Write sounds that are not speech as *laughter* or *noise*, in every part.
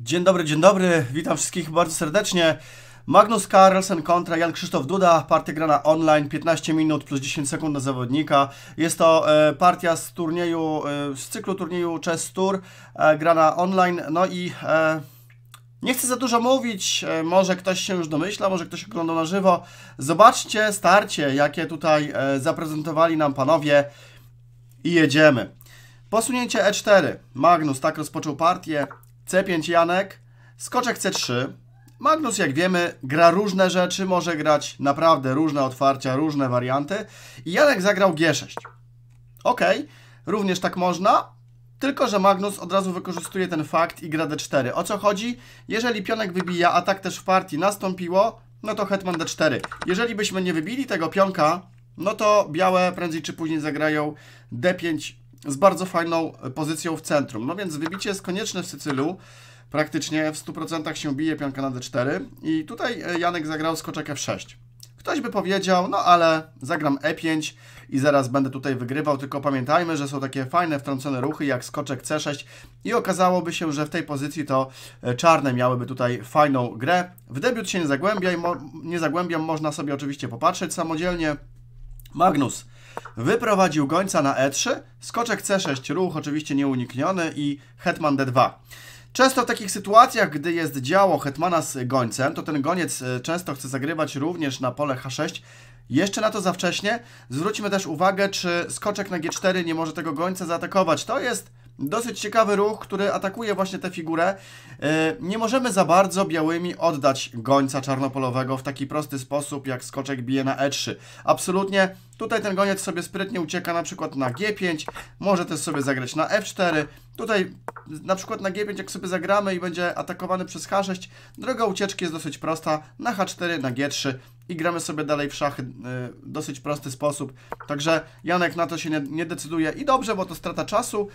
Dzień dobry, dzień dobry. Witam wszystkich bardzo serdecznie. Magnus Carlsen kontra Jan Krzysztof Duda, partia grana online, 15 minut plus 10 sekund na zawodnika. Jest to e, partia z turnieju, e, z cyklu turnieju Chess Tour, e, grana online, no i... Nie chcę za dużo mówić, może ktoś się już domyśla, może ktoś oglądał na żywo. Zobaczcie starcie, jakie tutaj zaprezentowali nam panowie i jedziemy. Posunięcie E4. Magnus tak rozpoczął partię, C5 Janek, skoczek C3. Magnus, jak wiemy, gra różne rzeczy, może grać naprawdę różne otwarcia, różne warianty. I Janek zagrał G6. Ok, również tak można, tylko że Magnus od razu wykorzystuje ten fakt i gra D4. O co chodzi? Jeżeli pionek wybija, a tak też w partii nastąpiło, no to hetman D4. Jeżeli byśmy nie wybili tego pionka, no to białe prędzej czy później zagrają D5 z bardzo fajną e, pozycją w centrum. No więc wybicie jest konieczne w Sycylu. Praktycznie w 100% się bije pionka na d4 i tutaj e, Janek zagrał skoczek f6. Ktoś by powiedział, no ale zagram e5 i zaraz będę tutaj wygrywał, tylko pamiętajmy, że są takie fajne wtrącone ruchy jak skoczek c6 i okazałoby się, że w tej pozycji to e, czarne miałyby tutaj fajną grę. W debiut się nie zagłębiam, nie zagłębiam można sobie oczywiście popatrzeć samodzielnie. Magnus Wyprowadził gońca na E3, skoczek C6, ruch oczywiście nieunikniony i hetman D2. Często w takich sytuacjach, gdy jest działo hetmana z gońcem, to ten goniec e, często chce zagrywać również na pole H6. Jeszcze na to za wcześnie. Zwróćmy też uwagę, czy skoczek na G4 nie może tego gońca zaatakować. To jest Dosyć ciekawy ruch, który atakuje właśnie tę figurę. E, nie możemy za bardzo białymi oddać gońca czarnopolowego w taki prosty sposób, jak skoczek bije na E3. Absolutnie. Tutaj ten goniec sobie sprytnie ucieka na przykład na G5, może też sobie zagrać na F4. Tutaj na przykład na G5 jak sobie zagramy i będzie atakowany przez H6, droga ucieczki jest dosyć prosta, na H4, na G3 i gramy sobie dalej w szachy e, dosyć prosty sposób. Także Janek na to się nie, nie decyduje i dobrze, bo to strata czasu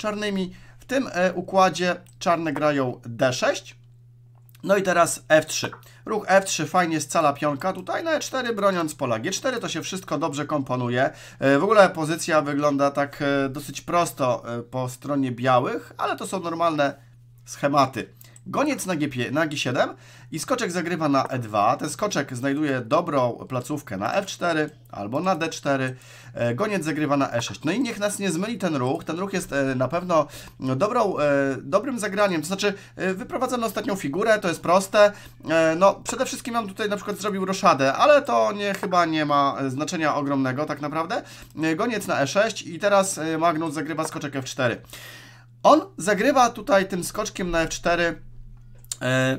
czarnymi. W tym e, układzie czarne grają D6. No i teraz F3. Ruch F3, fajnie scala pionka, tutaj na E4 broniąc pola. G4 to się wszystko dobrze komponuje. E, w ogóle pozycja wygląda tak e, dosyć prosto po stronie białych, ale to są normalne schematy. Goniec na, G5, na G7 i skoczek zagrywa na E2. Ten skoczek znajduje dobrą placówkę na F4 albo na D4. E, goniec zagrywa na E6. No i niech nas nie zmyli ten ruch. Ten ruch jest e, na pewno dobrą, e, dobrym zagraniem. To znaczy wyprowadzono ostatnią figurę, to jest proste. No przede wszystkim mam tutaj na przykład zrobił roszadę, ale to nie, chyba nie ma znaczenia ogromnego tak naprawdę. Goniec na E6 i teraz Magnus zagrywa skoczek F4. On zagrywa tutaj tym skoczkiem na F4 E,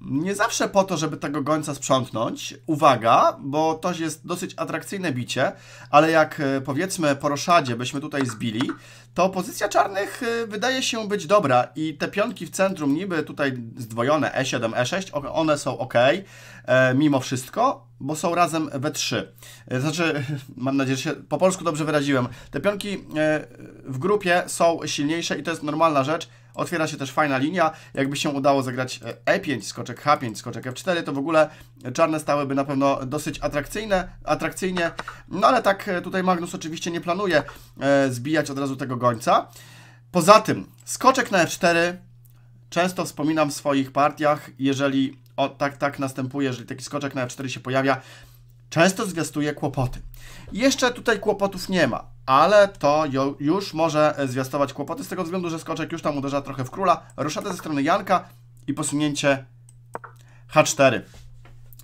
nie zawsze po to, żeby tego gońca sprzątnąć, uwaga, bo to jest dosyć atrakcyjne bicie, ale jak e, powiedzmy po roszadzie byśmy tutaj zbili, to pozycja czarnych e, wydaje się być dobra i te pionki w centrum niby tutaj zdwojone E7, E6, one są ok, mimo wszystko, bo są razem we 3. Znaczy, *laughs* mam nadzieję, że się po polsku dobrze wyraziłem. Te pionki w grupie są silniejsze i to jest normalna rzecz, Otwiera się też fajna linia. Jakby się udało zagrać E5, e skoczek H5, skoczek F4, to w ogóle czarne stałyby na pewno dosyć atrakcyjne, atrakcyjnie. No ale tak e, tutaj Magnus oczywiście nie planuje e, zbijać od razu tego gońca. Poza tym, skoczek na F4 często wspominam w swoich partiach, jeżeli o, tak, tak następuje, jeżeli taki skoczek na F4 się pojawia, często zwiastuje kłopoty. Jeszcze tutaj kłopotów nie ma, ale to już może zwiastować kłopoty z tego względu, że skoczek już tam uderza trochę w króla, ruszata ze strony Janka i posunięcie H4.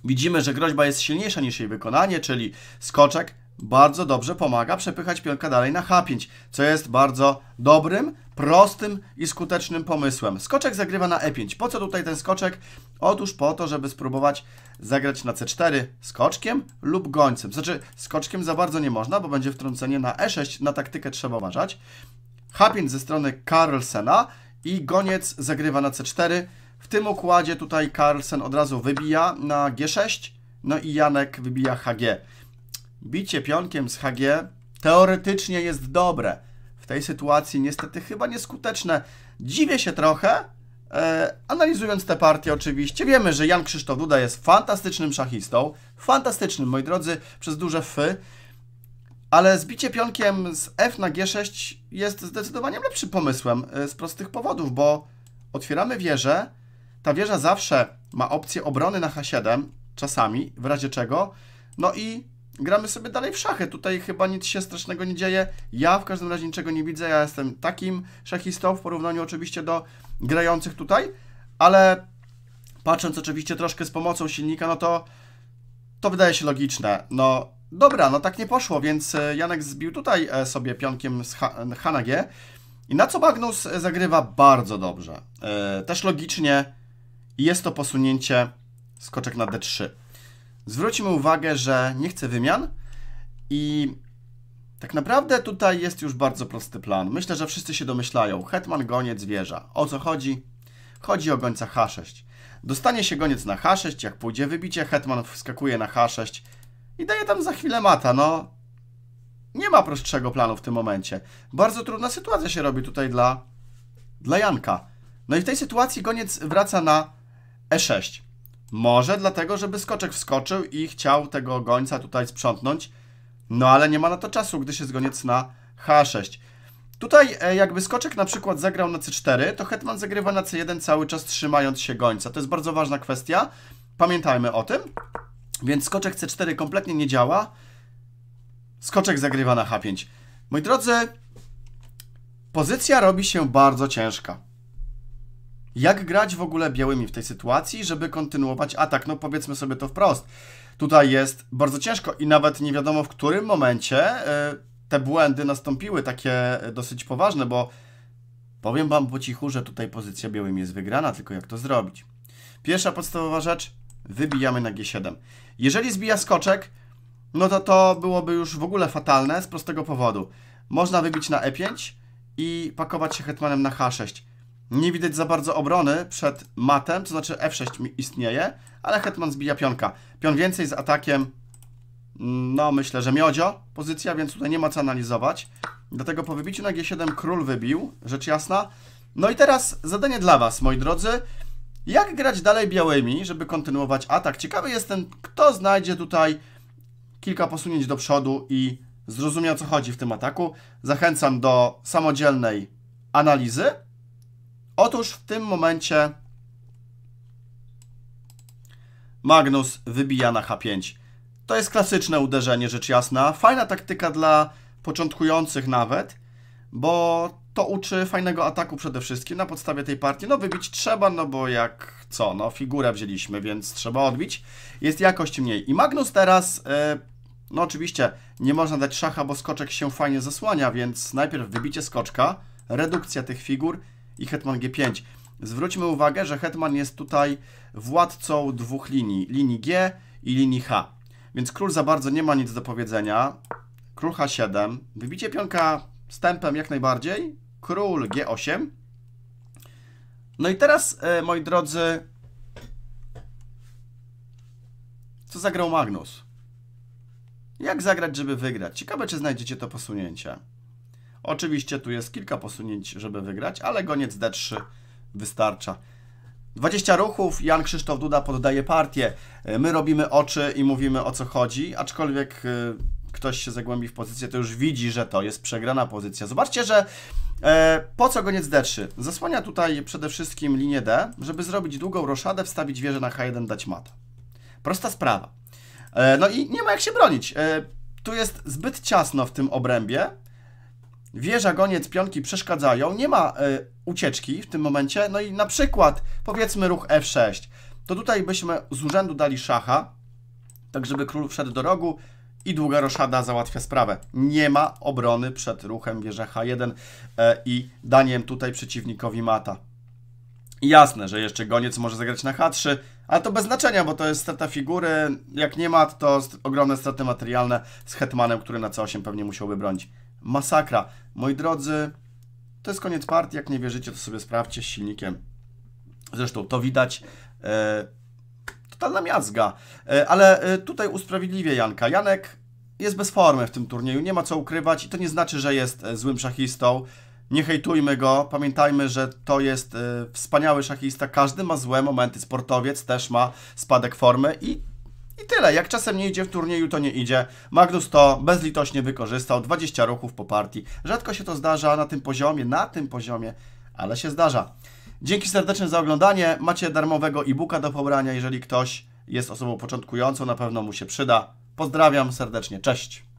Widzimy, że groźba jest silniejsza niż jej wykonanie, czyli skoczek bardzo dobrze pomaga przepychać pionka dalej na H5, co jest bardzo dobrym, prostym i skutecznym pomysłem. Skoczek zagrywa na E5. Po co tutaj ten skoczek? Otóż po to, żeby spróbować zagrać na C4 skoczkiem lub gońcem. Znaczy, skoczkiem za bardzo nie można, bo będzie wtrącenie na E6, na taktykę trzeba uważać. H5 ze strony Carlsena i goniec zagrywa na C4. W tym układzie tutaj Carlsen od razu wybija na G6, no i Janek wybija HG. Bicie pionkiem z HG teoretycznie jest dobre. W tej sytuacji niestety chyba nieskuteczne. Dziwię się trochę, E, analizując te partie oczywiście, wiemy, że Jan Krzysztof Duda jest fantastycznym szachistą. Fantastycznym, moi drodzy, przez duże F. Ale zbicie pionkiem z F na G6 jest zdecydowanie lepszym pomysłem e, z prostych powodów, bo otwieramy wieżę. Ta wieża zawsze ma opcję obrony na H7, czasami, w razie czego. No i gramy sobie dalej w szachy. Tutaj chyba nic się strasznego nie dzieje. Ja w każdym razie niczego nie widzę. Ja jestem takim szachistą w porównaniu oczywiście do grających tutaj, ale patrząc oczywiście troszkę z pomocą silnika, no to to wydaje się logiczne. No dobra, no tak nie poszło, więc e, Janek zbił tutaj e, sobie pionkiem z Hanagę i na co Magnus e, zagrywa bardzo dobrze. Też logicznie jest to posunięcie skoczek na D3. Zwróćmy uwagę, że nie chce wymian i tak naprawdę tutaj jest już bardzo prosty plan. Myślę, że wszyscy się domyślają. Hetman, goniec, wieża. O co chodzi? Chodzi o gońca H6. Dostanie się goniec na H6, jak pójdzie wybicie, hetman wskakuje na H6 i daje tam za chwilę mata, no. Nie ma prostszego planu w tym momencie. Bardzo trudna sytuacja się robi tutaj dla, dla Janka. No i w tej sytuacji goniec wraca na E6. Może dlatego, żeby skoczek wskoczył i chciał tego gońca tutaj sprzątnąć, no ale nie ma na to czasu, gdy się zgoniec na H6. Tutaj e, jakby skoczek na przykład zagrał na C4, to hetman zagrywa na C1 cały czas trzymając się gońca. To jest bardzo ważna kwestia. Pamiętajmy o tym. Więc skoczek C4 kompletnie nie działa. Skoczek zagrywa na H5. Moi drodzy, pozycja robi się bardzo ciężka. Jak grać w ogóle białymi w tej sytuacji, żeby kontynuować atak? No powiedzmy sobie to wprost. Tutaj jest bardzo ciężko i nawet nie wiadomo w którym momencie e, te błędy nastąpiły, takie e, dosyć poważne, bo powiem Wam po cichu, że tutaj pozycja białym jest wygrana, tylko jak to zrobić. Pierwsza podstawowa rzecz, wybijamy na G7. Jeżeli zbija skoczek, no to to byłoby już w ogóle fatalne z prostego powodu. Można wybić na E5 i pakować się hetmanem na H6. Nie widać za bardzo obrony przed matem, to znaczy F6 istnieje, ale Hetman zbija pionka. Pion więcej z atakiem, no myślę, że miodzio pozycja, więc tutaj nie ma co analizować. Dlatego po wybiciu na G7 król wybił, rzecz jasna. No i teraz zadanie dla Was, moi drodzy. Jak grać dalej białymi, żeby kontynuować atak? Ciekawy jestem, kto znajdzie tutaj kilka posunięć do przodu i zrozumie o co chodzi w tym ataku. Zachęcam do samodzielnej analizy. Otóż w tym momencie Magnus wybija na H5. To jest klasyczne uderzenie, rzecz jasna. Fajna taktyka dla początkujących nawet, bo to uczy fajnego ataku przede wszystkim na podstawie tej partii. No wybić trzeba, no bo jak co, no figurę wzięliśmy, więc trzeba odbić. Jest jakość mniej. I Magnus teraz, yy, no oczywiście nie można dać szacha, bo skoczek się fajnie zasłania, więc najpierw wybicie skoczka, redukcja tych figur i hetman g5. Zwróćmy uwagę, że hetman jest tutaj władcą dwóch linii, linii g i linii h. Więc król za bardzo nie ma nic do powiedzenia. Król h7, wybicie pionka stępem jak najbardziej, król g8. No i teraz, e, moi drodzy, co zagrał Magnus? Jak zagrać, żeby wygrać? Ciekawe, czy znajdziecie to posunięcie. Oczywiście tu jest kilka posunięć, żeby wygrać, ale goniec D3 wystarcza. 20 ruchów, Jan Krzysztof Duda poddaje partię. E, my robimy oczy i mówimy o co chodzi, aczkolwiek e, ktoś się zagłębi w pozycję, to już widzi, że to jest przegrana pozycja. Zobaczcie, że e, po co goniec D3? Zasłania tutaj przede wszystkim linię D, żeby zrobić długą roszadę, wstawić wieżę na H1, dać mata. Prosta sprawa. E, no i nie ma jak się bronić. E, tu jest zbyt ciasno w tym obrębie, wieża, goniec, pionki przeszkadzają, nie ma y, ucieczki w tym momencie, no i na przykład powiedzmy ruch f6, to tutaj byśmy z urzędu dali szacha, tak żeby król wszedł do rogu i długa roszada załatwia sprawę. Nie ma obrony przed ruchem wieża h1 y, e, i daniem tutaj przeciwnikowi mata. Jasne, że jeszcze goniec może zagrać na H3, ale to bez znaczenia, bo to jest strata figury. Jak nie ma, to ogromne straty materialne z hetmanem, który na C8 pewnie musiałby bronić masakra. Moi drodzy, to jest koniec partii. Jak nie wierzycie, to sobie sprawdźcie z silnikiem. Zresztą to widać. E, totalna miazga. E, ale e, tutaj usprawiedliwię Janka. Janek jest bez formy w tym turnieju, nie ma co ukrywać i to nie znaczy, że jest e, złym szachistą. Nie hejtujmy go, pamiętajmy, że to jest e, wspaniały szachista, każdy ma złe momenty, sportowiec też ma spadek formy i i tyle. Jak czasem nie idzie w turnieju, to nie idzie. Magnus to bezlitośnie wykorzystał. 20 ruchów po partii. Rzadko się to zdarza na tym poziomie, na tym poziomie, ale się zdarza. Dzięki serdecznie za oglądanie. Macie darmowego e-booka do pobrania, jeżeli ktoś jest osobą początkującą, na pewno mu się przyda. Pozdrawiam serdecznie, cześć!